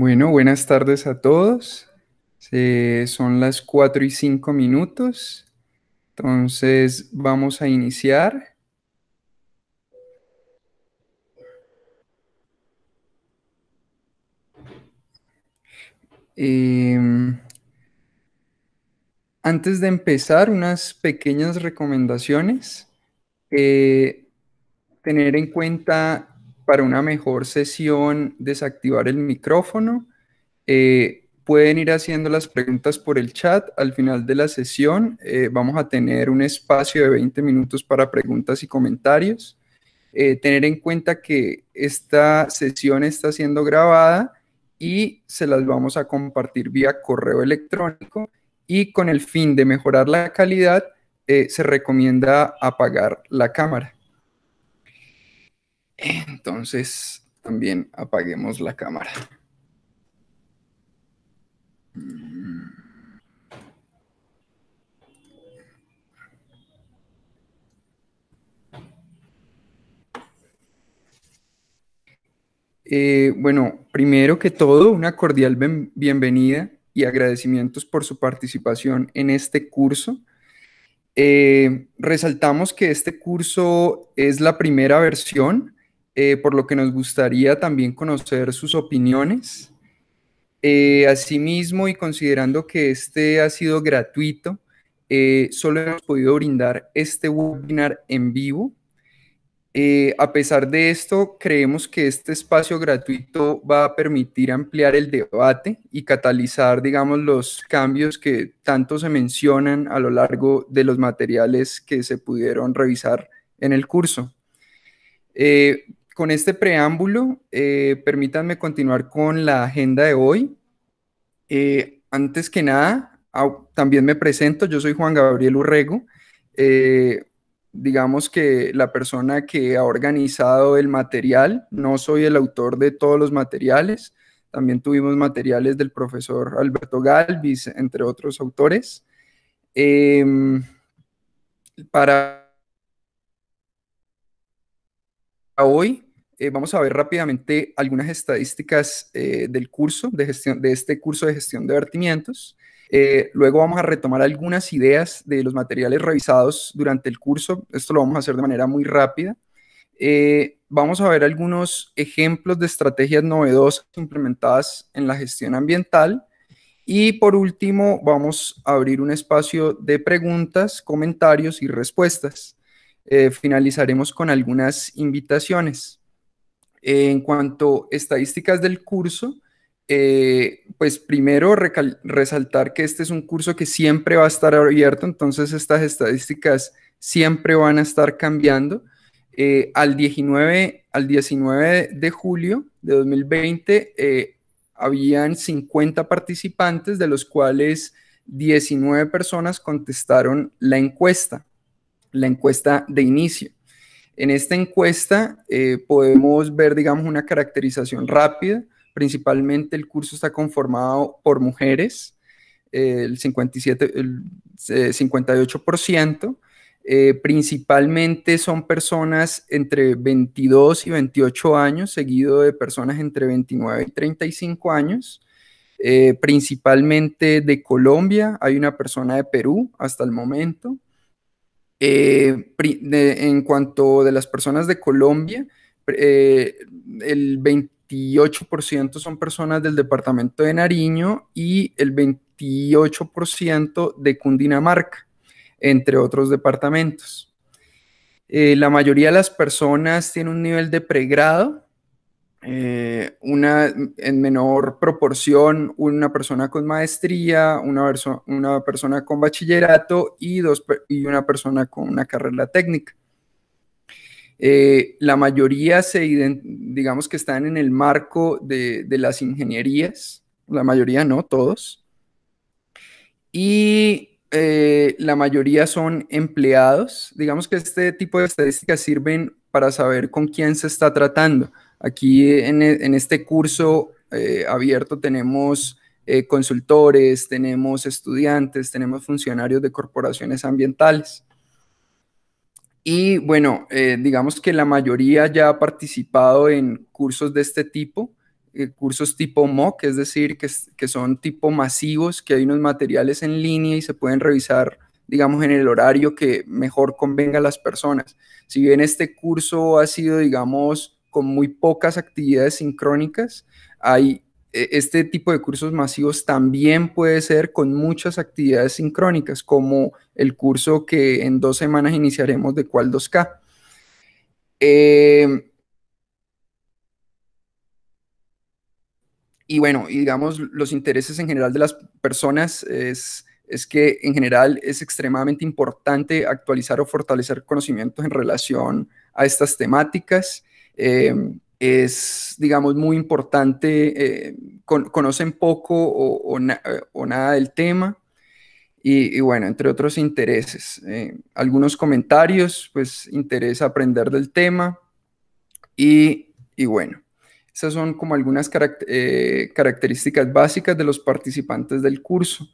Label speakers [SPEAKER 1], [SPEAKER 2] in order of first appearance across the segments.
[SPEAKER 1] Bueno, buenas tardes a todos. son las cuatro y cinco minutos. Entonces vamos a iniciar. Em, antes de empezar, unas pequeñas recomendaciones. tener en cuenta para una mejor sesión desactivar el micrófono. Eh, pueden ir haciendo las preguntas por el chat. Al final de la sesión eh, vamos a tener un espacio de 20 minutos para preguntas y comentarios. Eh, tener en cuenta que esta sesión está siendo grabada y se las vamos a compartir vía correo electrónico y con el fin de mejorar la calidad se recomienda apagar la cámara. Entonces, también apaguemos la cámara. Eh, bueno, primero que todo, una cordial bienvenida y agradecimientos por su participación en este curso. Eh, resaltamos que este curso es la primera versión eh, por lo que nos gustaría también conocer sus opiniones. Eh, asimismo, y considerando que este ha sido gratuito, eh, solo hemos podido brindar este webinar en vivo. a pesar de esto, creemos que este espacio gratuito va a permitir ampliar el debate y catalizar, digamos, los cambios que tanto se mencionan a lo largo de los materiales que se pudieron revisar en el curso con este preámbulo, eh, permítanme continuar con la agenda de hoy. Eh, antes que nada, también me presento, yo soy Juan Gabriel Urrego, eh, digamos que la persona que ha organizado el material, no soy el autor de todos los materiales, también tuvimos materiales del profesor Alberto Galvis, entre otros autores. Em, para hoy eh, vamos a ver rápidamente algunas estadísticas eh, del curso de gestión, de este curso de gestión de vertimientos. Eh, luego vamos a retomar algunas ideas de los materiales revisados durante el curso. Esto lo vamos a hacer de manera muy rápida. vamos a ver algunos ejemplos de estrategias novedosas implementadas en la gestión ambiental. Y por último, vamos a abrir un espacio de preguntas, comentarios y respuestas. finalizaremos con algunas invitaciones en cuanto a estadísticas del curso, eh, pues primero resaltar que este es un curso que siempre va a estar abierto, entonces estas estadísticas siempre van a estar cambiando. Eh, al, 19, al 19 de julio de 2020 eh, habían 50 participantes, de los cuales 19 personas contestaron la encuesta, la encuesta de inicio. En esta encuesta eh, podemos ver, digamos, una caracterización rápida. Principalmente el curso está conformado por mujeres, eh, el, 57, el 58%. Eh, eh, principalmente son personas entre 22 y 28 años, seguido de personas entre 29 y 35 años, principalmente de Colombia, hay una persona de Perú hasta el momento, eh, en cuanto de las personas de Colombia, eh, el 28% son personas del departamento de Nariño y el 28% de Cundinamarca, entre otros departamentos. Eh, la mayoría de las personas tiene un nivel de pregrado, eh, una, en menor proporción una persona con maestría, una, persona con bachillerato y, dos, y una persona con una carrera técnica. Eh, la mayoría se digamos que están en el marco de, las ingenierías, la mayoría no, todos. Y eh, la mayoría son empleados. Digamos que este tipo de estadísticas sirven para saber con quién se está tratando. Aquí e, en, este curso eh, abierto tenemos eh, consultores, tenemos estudiantes, tenemos funcionarios de corporaciones ambientales. Y bueno, eh, digamos que la mayoría ya ha participado en cursos de este tipo, cursos tipo MOOC, es decir, que, que, son tipo masivos, que hay unos materiales en línea y se pueden revisar, digamos, en el horario que mejor convenga a las personas. Si bien este curso ha sido, digamos, con muy pocas actividades sincrónicas. Hay e, este tipo de cursos masivos también puede ser con muchas actividades sincrónicas, como el curso que en dos semanas iniciaremos de Cual 2K. Em, y bueno, digamos, los intereses en general de las personas es, es que en general es extremadamente importante actualizar o fortalecer conocimientos en relación a estas temáticas. Eh, es, digamos, muy importante, eh, conocen poco eh, o, nada del tema. Y, bueno, entre otros intereses. algunos comentarios, pues interesa aprender del tema. Y, bueno, esas son como algunas características básicas de los participantes del curso.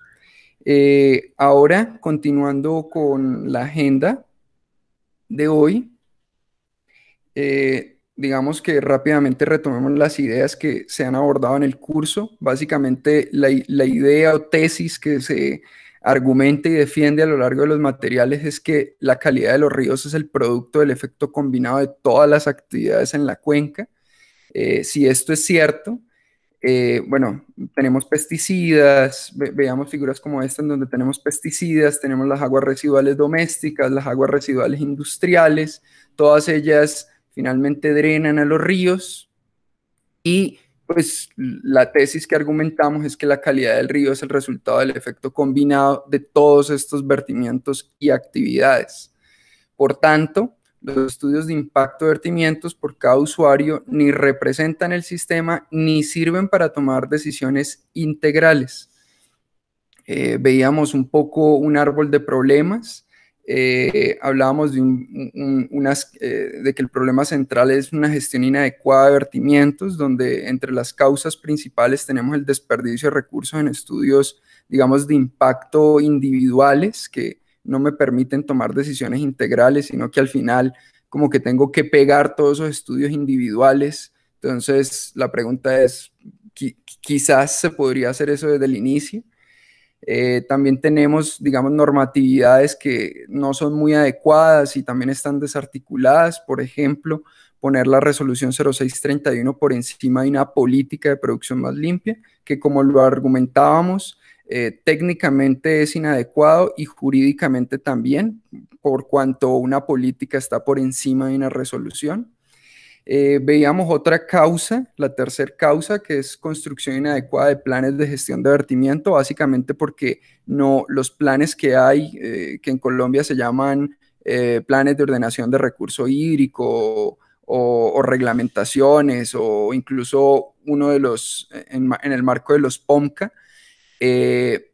[SPEAKER 1] ahora, continuando con la agenda de hoy, eh, digamos que rápidamente retomemos las ideas que se han abordado en el curso. Básicamente, la, idea o tesis que se argumenta y defiende a lo largo de los materiales es que la calidad de los ríos es el producto del efecto combinado de todas las actividades en la cuenca. Eh, si esto es cierto, eh, bueno, tenemos pesticidas, veamos figuras como esta en donde tenemos pesticidas, tenemos las aguas residuales domésticas, las aguas residuales industriales, todas ellas finalmente drenan a los ríos y pues la tesis que argumentamos es que la calidad del río es el resultado del efecto combinado de todos estos vertimientos y actividades. Por tanto, los estudios de impacto de vertimientos por cada usuario ni representan el sistema ni sirven para tomar decisiones integrales. Eh, veíamos un poco un árbol de problemas eh, hablábamos de, eh, de que el problema central es una gestión inadecuada de vertimientos, donde entre las causas principales tenemos el desperdicio de recursos en estudios, digamos, de impacto individuales que no me permiten tomar decisiones integrales, sino que al final como que tengo que pegar todos esos estudios individuales. Entonces, la pregunta es, quizás se podría hacer eso desde el inicio eh, también tenemos, digamos, normatividades que no son muy adecuadas y también están desarticuladas. Por ejemplo, poner la resolución 0631 por encima de una política de producción más limpia, que como lo argumentábamos, eh, técnicamente es inadecuado y jurídicamente también, por cuanto una política está por encima de una resolución. Eh, veíamos otra causa, la tercera causa, que es construcción inadecuada de planes de gestión de vertimiento, básicamente porque no, los planes que hay, eh, que en Colombia se llaman eh, planes de ordenación de recurso hídrico o, reglamentaciones o incluso uno de los, en, en el marco de los POMCA,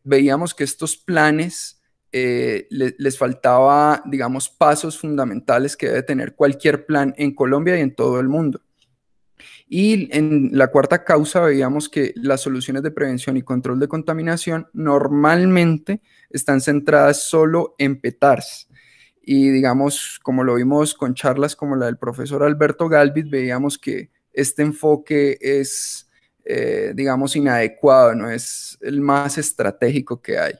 [SPEAKER 1] veíamos que estos planes eh, les faltaba, digamos, pasos fundamentales que debe tener cualquier plan en Colombia y en todo el mundo. Y en la cuarta causa veíamos que las soluciones de prevención y control de contaminación normalmente están centradas solo en PETARS. Y digamos, como lo vimos con charlas como la del profesor Alberto Galvit, veíamos que este enfoque es, eh, digamos, inadecuado, no es el más estratégico que hay.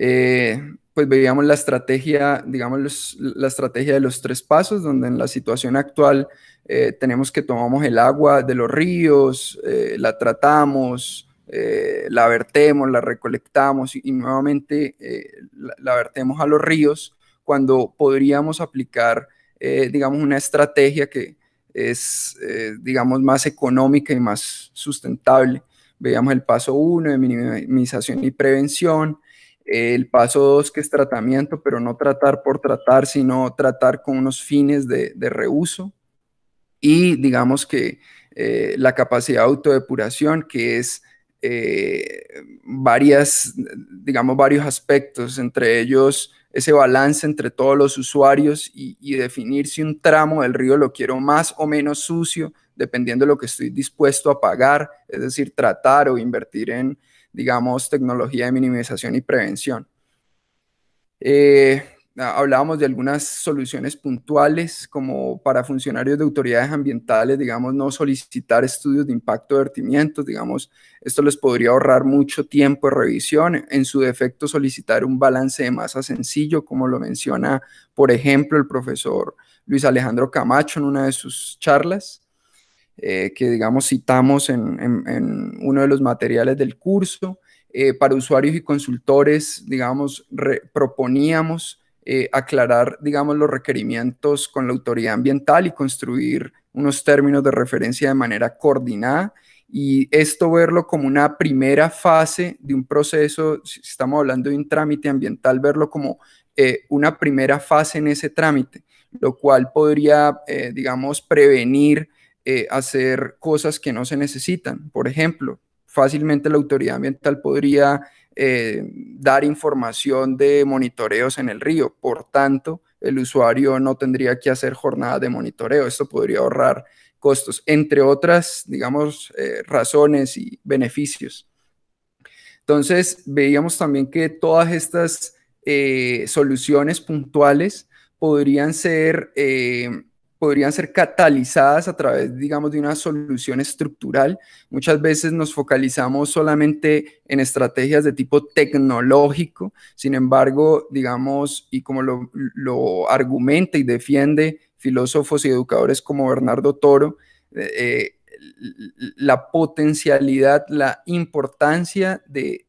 [SPEAKER 1] Eh, pues veíamos la estrategia, digamos, la estrategia de los tres pasos, donde en la situación actual eh, tenemos que tomamos el agua de los ríos, eh, la tratamos, la vertemos, la recolectamos y, nuevamente la, vertemos a los ríos, cuando podríamos aplicar, digamos, una estrategia que es, digamos, más económica y más sustentable. Veíamos el paso 1 de minimización y prevención, el paso dos, que es tratamiento, pero no tratar por tratar, sino tratar con unos fines de, de reuso. Y digamos que eh, la capacidad de autodepuración, que es eh, varias, digamos, varios aspectos, entre ellos ese balance entre todos los usuarios y definir si un tramo del río lo quiero más o menos sucio, dependiendo de lo que estoy dispuesto a pagar, es decir, tratar o invertir en, digamos, tecnología de minimización y prevención. Eh, hablábamos de algunas soluciones puntuales, como para funcionarios de autoridades ambientales, digamos, no solicitar estudios de impacto de vertimientos, digamos, esto les podría ahorrar mucho tiempo de revisión, en su defecto solicitar un balance de masa sencillo, como lo menciona, por ejemplo, el profesor Luis Alejandro Camacho en una de sus charlas. Eh, que digamos citamos en, uno de los materiales del curso. Eh, para usuarios y consultores, digamos, proponíamos eh, aclarar, digamos, los requerimientos con la autoridad ambiental y construir unos términos de referencia de manera coordinada y esto verlo como una primera fase de un proceso, si estamos hablando de un trámite ambiental, verlo como una primera fase en ese trámite, lo cual podría, digamos, prevenir eh, hacer cosas que no se necesitan. Por ejemplo, fácilmente la autoridad ambiental podría eh, dar información de monitoreos en el río. Por tanto, el usuario no tendría que hacer jornadas de monitoreo. Esto podría ahorrar costos, entre otras, digamos, eh, razones y beneficios. Entonces, veíamos también que todas estas soluciones puntuales podrían ser podrían ser catalizadas a través, digamos, de una solución estructural. Muchas veces nos focalizamos solamente en estrategias de tipo tecnológico, sin embargo, digamos, y como lo, argumenta y defiende filósofos y educadores como Bernardo Toro, eh, eh, la potencialidad, la importancia de,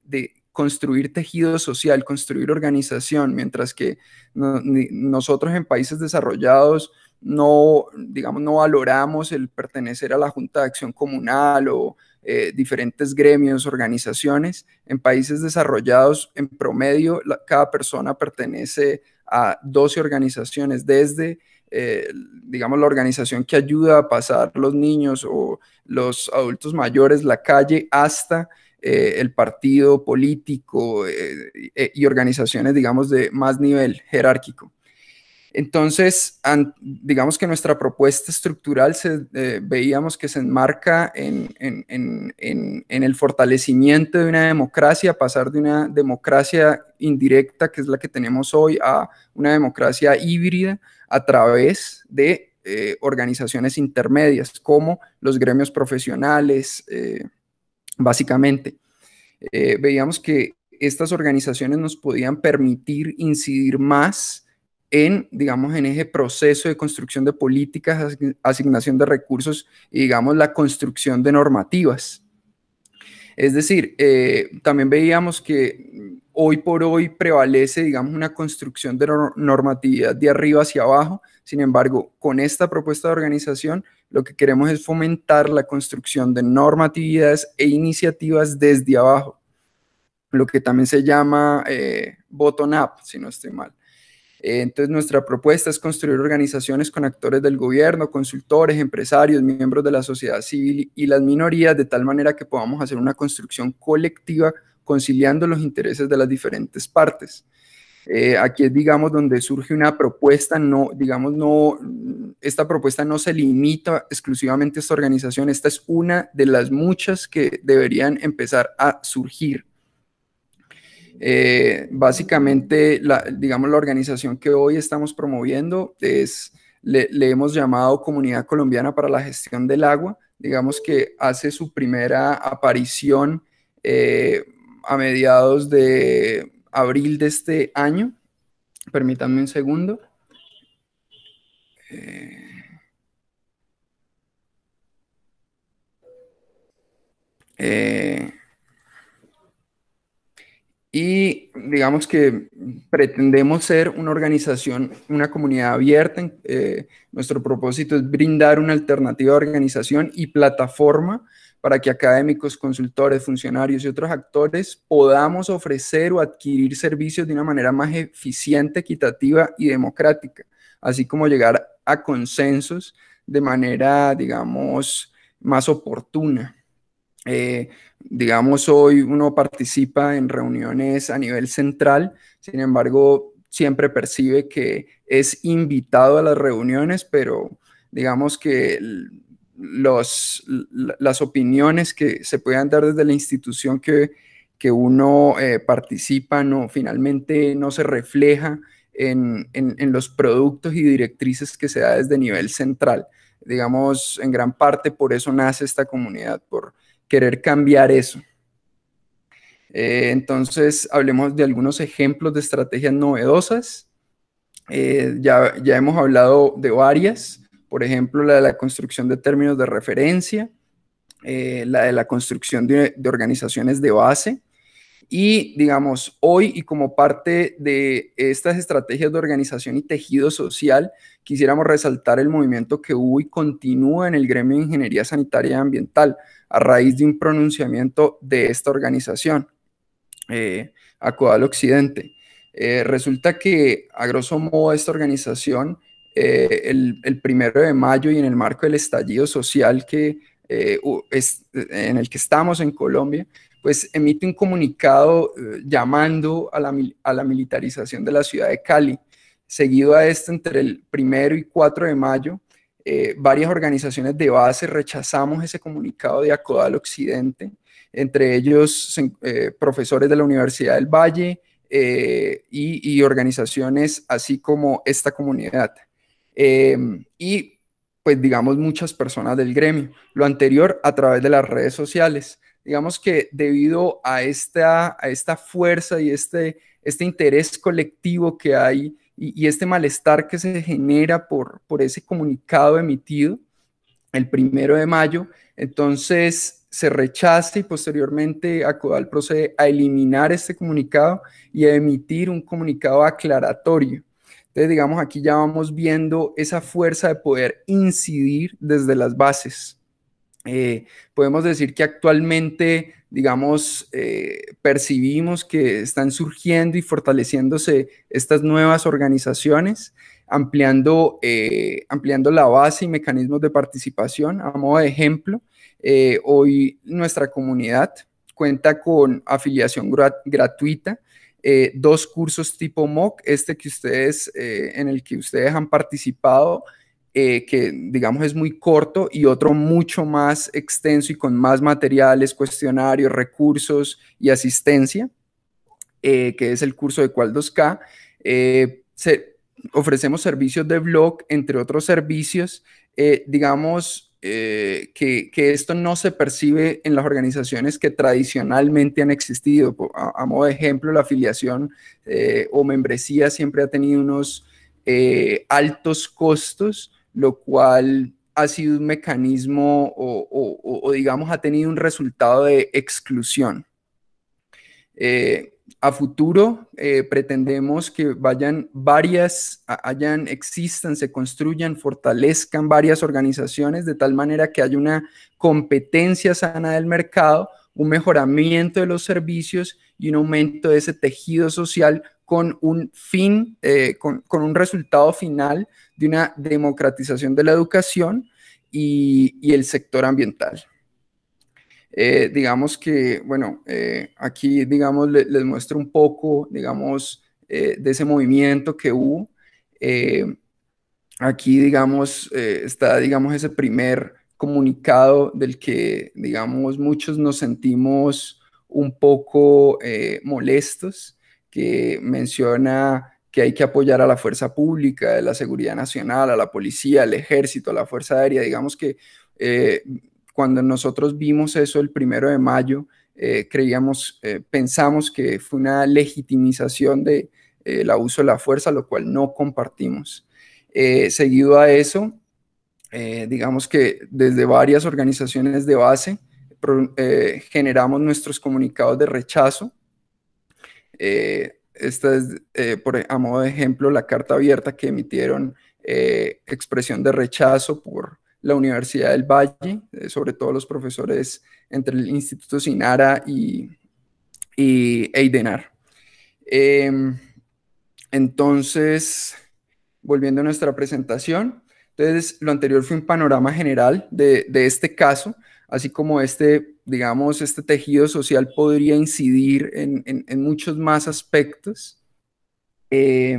[SPEAKER 1] construir tejido social, construir organización, mientras que nosotros en países desarrollados, no, digamos, no valoramos el pertenecer a la Junta de Acción Comunal o eh, diferentes gremios, organizaciones. En países desarrollados, en promedio, cada persona pertenece a 12 organizaciones, desde, eh, digamos, la organización que ayuda a pasar los niños o los adultos mayores la calle hasta... Eh, el partido político y organizaciones, digamos, de más nivel jerárquico. Entonces, digamos que nuestra propuesta estructural eh, veíamos que se enmarca en, el fortalecimiento de una democracia, pasar de una democracia indirecta, que es la que tenemos hoy, a una democracia híbrida a través de eh, organizaciones intermedias, como los gremios profesionales, eh, básicamente. veíamos que estas organizaciones nos podían permitir incidir más en, digamos, en ese proceso de construcción de políticas, asignación de recursos y, digamos, la construcción de normativas. Es decir, eh, también veíamos que hoy por hoy prevalece, digamos, una construcción de normatividad de arriba hacia abajo. Sin embargo, con esta propuesta de organización, lo que queremos es fomentar la construcción de normatividades e iniciativas desde abajo, lo que también se llama eh, bottom-up, si no estoy mal. Eh, entonces, nuestra propuesta es construir organizaciones con actores del gobierno, consultores, empresarios, miembros de la sociedad civil y las minorías, de tal manera que podamos hacer una construcción colectiva conciliando los intereses de las diferentes partes. Eh, aquí es, digamos, donde surge una propuesta, no, digamos, no, esta propuesta no se limita exclusivamente a esta organización, esta es una de las muchas que deberían empezar a surgir eh, básicamente, la, digamos, la organización que hoy estamos promoviendo es, le, hemos llamado Comunidad Colombiana para la Gestión del Agua, digamos que hace su primera aparición eh, a mediados de abril de este año. Permítanme un segundo. Eh, y digamos que pretendemos ser una organización, una comunidad abierta. Eh, nuestro propósito es brindar una alternativa de organización y plataforma para que académicos, consultores, funcionarios y otros actores podamos ofrecer o adquirir servicios de una manera más eficiente, equitativa y democrática, así como llegar a consensos de manera, digamos, más oportuna. Eh, digamos, hoy uno participa en reuniones a nivel central, sin embargo, siempre percibe que es invitado a las reuniones, pero digamos que las opiniones que se puedan dar desde la institución que, que uno eh, participa no, finalmente no se refleja en, en los productos y directrices que se da desde nivel central. Digamos, en gran parte por eso nace esta comunidad, por querer cambiar eso. Eh, entonces, hablemos de algunos ejemplos de estrategias novedosas. Eh, ya, hemos hablado de varias, por ejemplo, la de la construcción de términos de referencia, eh, la de la construcción de, organizaciones de base. Y digamos, hoy y como parte de estas estrategias de organización y tejido social, quisiéramos resaltar el movimiento que hubo y continúa en el gremio de ingeniería sanitaria y ambiental, a raíz de un pronunciamiento de esta organización, eh, Occidente. Eh, resulta que, a grosso modo, esta organización, eh, el, primero de mayo y en el marco del estallido social que, eh, es, en el que estamos en Colombia, pues emite un comunicado llamando a la, a la militarización de la ciudad de Cali. Seguido a esto, entre el primero y 4 de mayo, eh, varias organizaciones de base rechazamos ese comunicado de Acodal Occidente, entre ellos eh, profesores de la Universidad del Valle eh, y, organizaciones así como esta comunidad. Em, y pues digamos muchas personas del gremio. Lo anterior a través de las redes sociales. Digamos que debido a esta, esta fuerza y este, este interés colectivo que hay y, este malestar que se genera por, por ese comunicado emitido el primero de mayo, entonces se rechaza y posteriormente Acodal procede a eliminar este comunicado y a emitir un comunicado aclaratorio. Entonces, digamos, aquí ya vamos viendo esa fuerza de poder incidir desde las bases. Eh, podemos decir que actualmente, digamos, eh, percibimos que están surgiendo y fortaleciéndose estas nuevas organizaciones, ampliando, eh, ampliando la base y mecanismos de participación. A modo de ejemplo, hoy nuestra comunidad cuenta con afiliación gratuita. dos cursos tipo MOOC, este que ustedes, en el que ustedes han participado, eh, que digamos es muy corto y otro mucho más extenso y con más materiales, cuestionarios, recursos y asistencia, eh, que es el curso de Cual2K. Eh, ofrecemos servicios de blog, entre otros servicios, digamos... Que, que, esto no se percibe en las organizaciones que tradicionalmente han existido. a modo de ejemplo, la afiliación o membresía siempre ha tenido unos altos costos lo cual ha sido un mecanismo o, digamos ha tenido un resultado de exclusión. Eh, a futuro eh, pretendemos que vayan varias, hayan, existan, se construyan, fortalezcan varias organizaciones de tal manera que haya una competencia sana del mercado un mejoramiento de los servicios y un aumento de ese tejido social con un fin, eh, con, un resultado final de una democratización de la educación y, el sector ambiental. Eh, digamos que, bueno, eh, aquí, digamos, les muestro un poco, digamos, de ese movimiento que hubo. aquí, digamos, está, digamos, ese primer comunicado del que, digamos, muchos nos sentimos un poco eh, molestos, que menciona que hay que apoyar a la fuerza pública, a la seguridad nacional, a la policía, al ejército, a la fuerza aérea. Digamos que eh, cuando nosotros vimos eso el primero de mayo, eh, creíamos, pensamos que fue una legitimización del el abuso de la fuerza, lo cual no compartimos. seguido a eso, eh, digamos que desde varias organizaciones de base eh, generamos nuestros comunicados de rechazo. Eh, esta es, e-, a modo de ejemplo, la carta abierta que emitieron expresión de rechazo por la Universidad del Valle, sobre todo los profesores entre el Instituto Sinara y, y Eidenar. Em, entonces, volviendo a nuestra presentación, entonces, lo anterior fue un panorama general de, este caso, así como este, digamos, este tejido social podría incidir en, en, muchos más aspectos. Eh,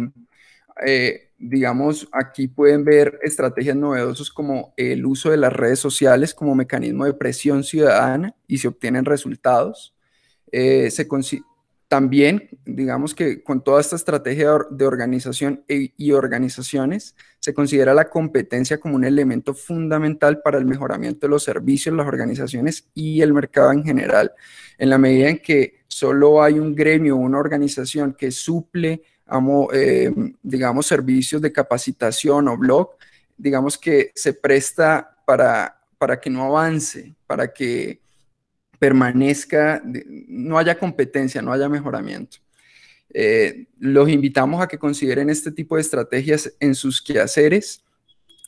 [SPEAKER 1] eh, digamos, aquí pueden ver estrategias novedosas como el uso de las redes sociales como mecanismo de presión ciudadana y se obtienen resultados. Eh, se, también, digamos que con toda esta estrategia de organización e, y organizaciones, se considera la competencia como un elemento fundamental para el mejoramiento de los servicios, las organizaciones y el mercado en general. En la medida en que solo hay un gremio, una organización que suple, em, digamos, servicios de capacitación o blog, digamos que se presta para, para que no avance, para que permanezca, no haya competencia, no haya mejoramiento. Eh, los invitamos a que consideren este tipo de estrategias en sus quehaceres.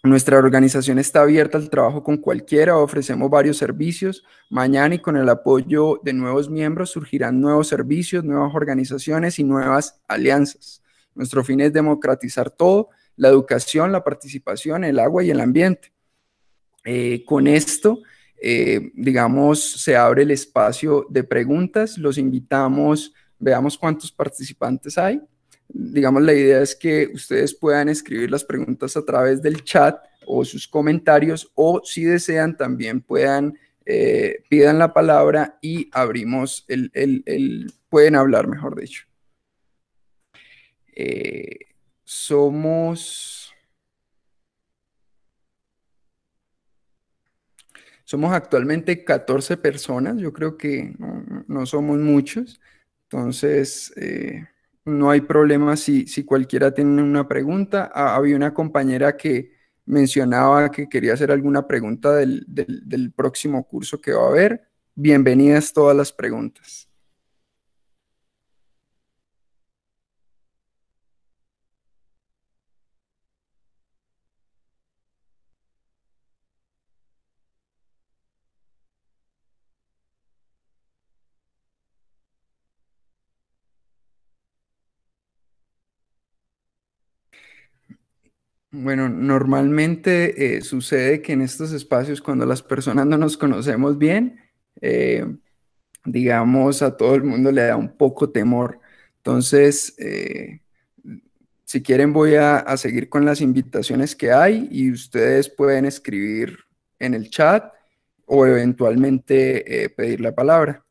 [SPEAKER 1] Nuestra organización está abierta al trabajo con cualquiera, ofrecemos varios servicios. Mañana y con el apoyo de nuevos miembros surgirán nuevos servicios, nuevas organizaciones y nuevas alianzas. Nuestro fin es democratizar todo, la educación, la participación, el agua y el ambiente. Eh, con esto eh, digamos, se abre el espacio de preguntas, los invitamos, veamos cuántos participantes hay. Digamos, la idea es que ustedes puedan escribir las preguntas a través del chat o sus comentarios o si desean también puedan, eh, pidan la palabra y abrimos el, pueden hablar, mejor dicho. Eh, somos Somos actualmente 14 personas, yo creo que no, somos muchos, entonces eh, no hay problema si, cualquiera tiene una pregunta. Ah, había una compañera que mencionaba que quería hacer alguna pregunta del, del próximo curso que va a haber. Bienvenidas todas las preguntas. Bueno, normalmente eh, sucede que en estos espacios, cuando las personas no nos conocemos bien, eh, digamos, a todo el mundo le da un poco temor. Entonces, eh, si quieren, voy a, seguir con las invitaciones que hay y ustedes pueden escribir en el chat o eventualmente pedir la palabra.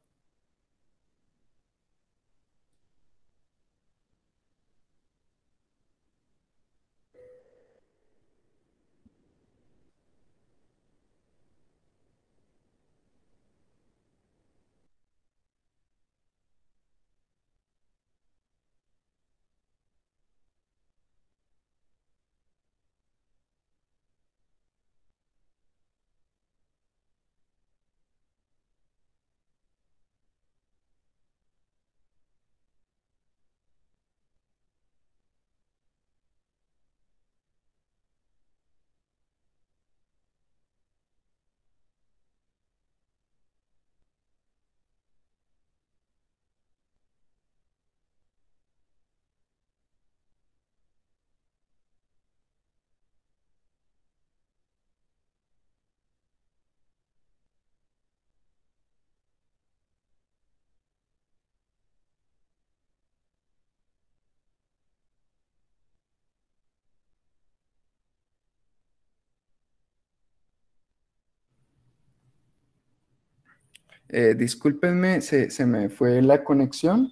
[SPEAKER 1] Eh, discúlpenme, se, me fue la conexión.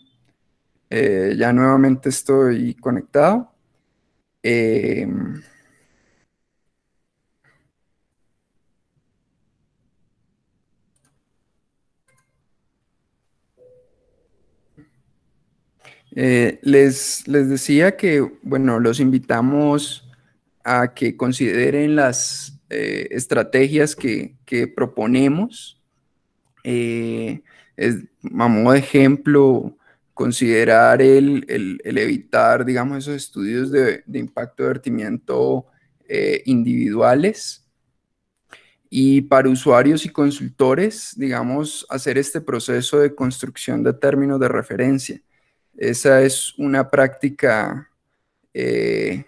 [SPEAKER 1] Eh, ya nuevamente estoy conectado. Em, eh, les, les decía que, bueno, los invitamos a que consideren las estrategias que proponemos eh, es, ejemplo, considerar el, el, evitar, digamos, esos estudios de, impacto de vertimiento eh, individuales. Y para usuarios y consultores, digamos, hacer este proceso de construcción de términos de referencia. Esa es una práctica eh,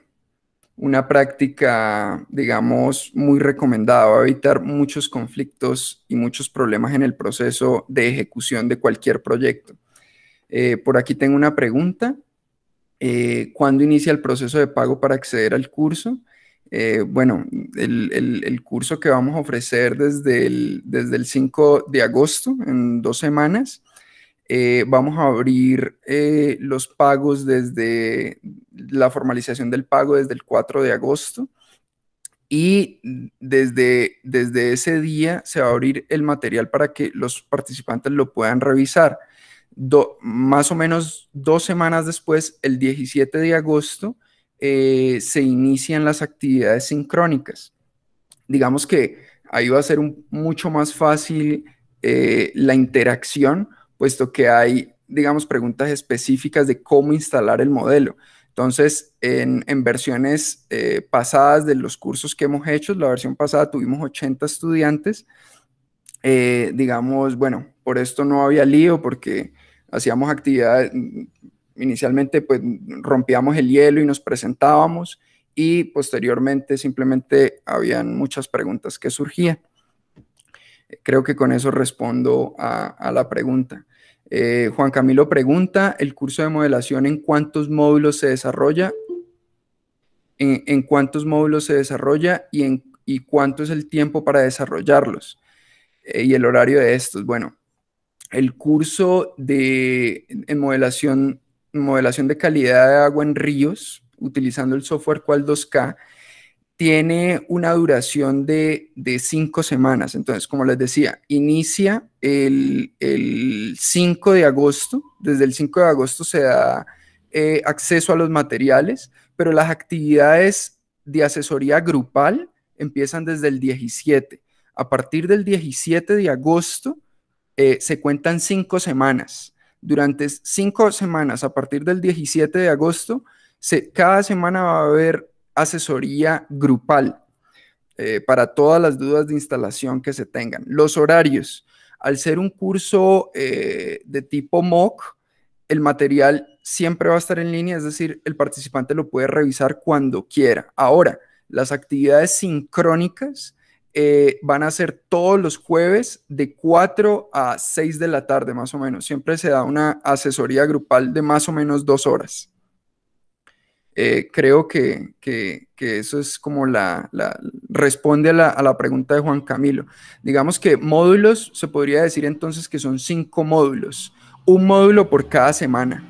[SPEAKER 1] una práctica, digamos, muy recomendada. Va a evitar muchos conflictos y muchos problemas en el proceso de ejecución de cualquier proyecto. Eh, por aquí tengo una pregunta. Eh, ¿Cuándo inicia el proceso de pago para acceder al curso? Eh, bueno, el, curso que vamos a ofrecer desde desde el 5 de agosto, en dos semanas. Eh, vamos a abrir eh, los pagos desde la formalización del pago desde el 4 de agosto y desde, desde ese día se va a abrir el material para que los participantes lo puedan revisar. más o menos dos semanas después, el 17 de agosto, eh, se inician las actividades sincrónicas. Digamos que ahí va a ser mucho más fácil la interacción puesto que hay, digamos, preguntas específicas de cómo instalar el modelo. Entonces, en, versiones eh, pasadas de los cursos que hemos hecho, la versión pasada tuvimos 80 estudiantes. Eh, digamos, bueno, por esto no había lío porque hacíamos actividades, mm, inicialmente pues rompíamos el hielo y nos presentábamos y posteriormente simplemente habían muchas preguntas que surgían. Creo que con eso respondo a la pregunta. Eh, Juan Camilo pregunta, ¿el curso de modelación en cuántos módulos se desarrolla? ¿En, cuántos módulos se desarrolla y, en, cuánto es el tiempo para desarrollarlos? Eh, y el horario de estos. Bueno, el curso de modelación, modelación de calidad de agua en ríos, utilizando el software qual 2K, tiene una duración de, cinco semanas. Entonces, como les decía, inicia el, 5 de agosto. Desde el 5 de agosto se da eh, acceso a los materiales, pero las actividades de asesoría grupal empiezan desde el 17. A partir del 17 de agosto eh, se cuentan cinco semanas. Durante cinco semanas, a partir del 17 de agosto, cada semana va a haber asesoría grupal eh, para todas las dudas de instalación que se tengan. Los horarios. Al ser un curso eh, de tipo MOOC, el material siempre va a estar en línea, es decir, el participante lo puede revisar cuando quiera. Ahora, las actividades sincrónicas eh, van a ser todos los jueves de 4 a 6 de la tarde, más o menos. Siempre se da una asesoría grupal de más o menos dos horas. Eh, creo que, eso es como la, responde a la, pregunta de Juan Camilo. Digamos que módulos, se podría decir entonces que son cinco módulos, un módulo por cada semana.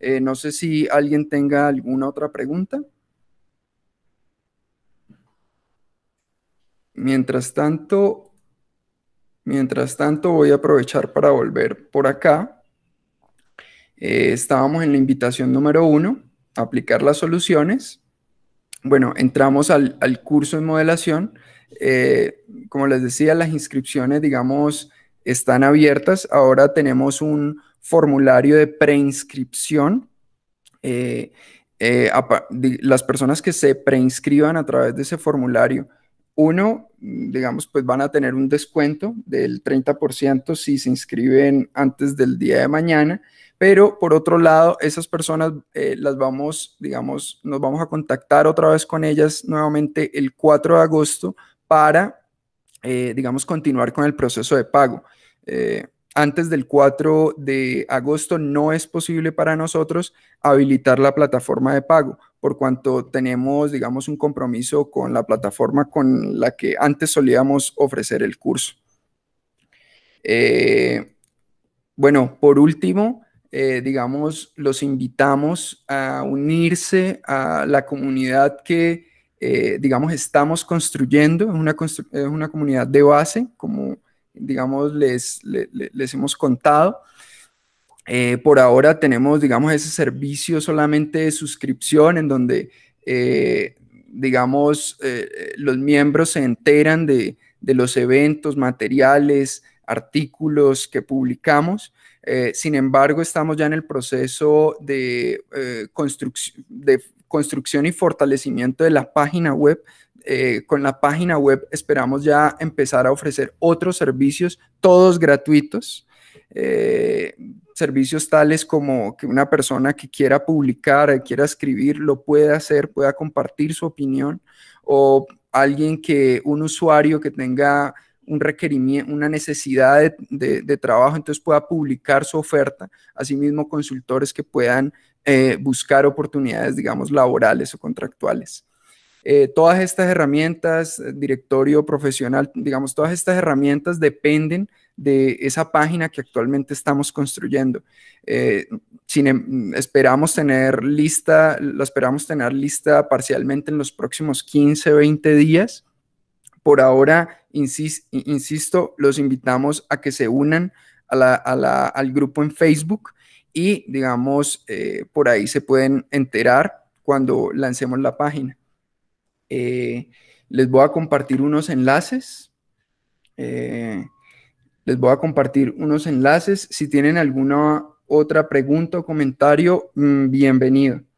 [SPEAKER 1] Eh, no sé si alguien tenga alguna otra pregunta. Mientras tanto, mientras tanto voy a aprovechar para volver por acá. Eh, estábamos en la invitación número uno aplicar las soluciones, bueno, entramos al, curso en modelación. Eh, como les decía, las inscripciones, digamos, están abiertas. Ahora tenemos un formulario de preinscripción. Eh, eh, las personas que se preinscriban a través de ese formulario, uno, digamos, pues van a tener un descuento del 30% si se inscriben antes del día de mañana, pero por otro lado, esas personas eh, las vamos, digamos, nos vamos a contactar otra vez con ellas nuevamente el 4 de agosto para, eh, digamos, continuar con el proceso de pago. Eh, antes del 4 de agosto no es posible para nosotros habilitar la plataforma de pago, por cuanto tenemos, digamos, un compromiso con la plataforma con la que antes solíamos ofrecer el curso. bueno, por último, eh, digamos, los invitamos a unirse a la comunidad que, eh, digamos, estamos construyendo. Es una, comunidad de base, como, digamos, les, hemos contado. Eh, por ahora tenemos, digamos, ese servicio solamente de suscripción en donde, digamos, los miembros se enteran de, los eventos, materiales, artículos que publicamos, eh, sin embargo, estamos ya en el proceso de, eh, de construcción y fortalecimiento de la página web. Eh, con la página web esperamos ya empezar a ofrecer otros servicios, todos gratuitos. servicios tales como que una persona que quiera publicar, quiera escribir, lo pueda hacer, pueda compartir su opinión, o alguien que, un usuario que tenga un requerimiento, una necesidad de, trabajo, entonces pueda publicar su oferta, asimismo consultores que puedan eh, buscar oportunidades, digamos, laborales o contractuales. Eh, todas estas herramientas, directorio profesional, digamos, todas estas herramientas dependen de esa página que actualmente estamos construyendo. Eh, em, esperamos tener lista, la esperamos tener lista parcialmente en los próximos 15, 20 días por ahora, insisto, los invitamos a que se unan al grupo en Facebook y, digamos, eh, por ahí se pueden enterar cuando lancemos la página. Eh, les voy a compartir unos enlaces. Eh, les voy a compartir unos enlaces. Si tienen alguna otra pregunta o comentario, mm, bienvenido.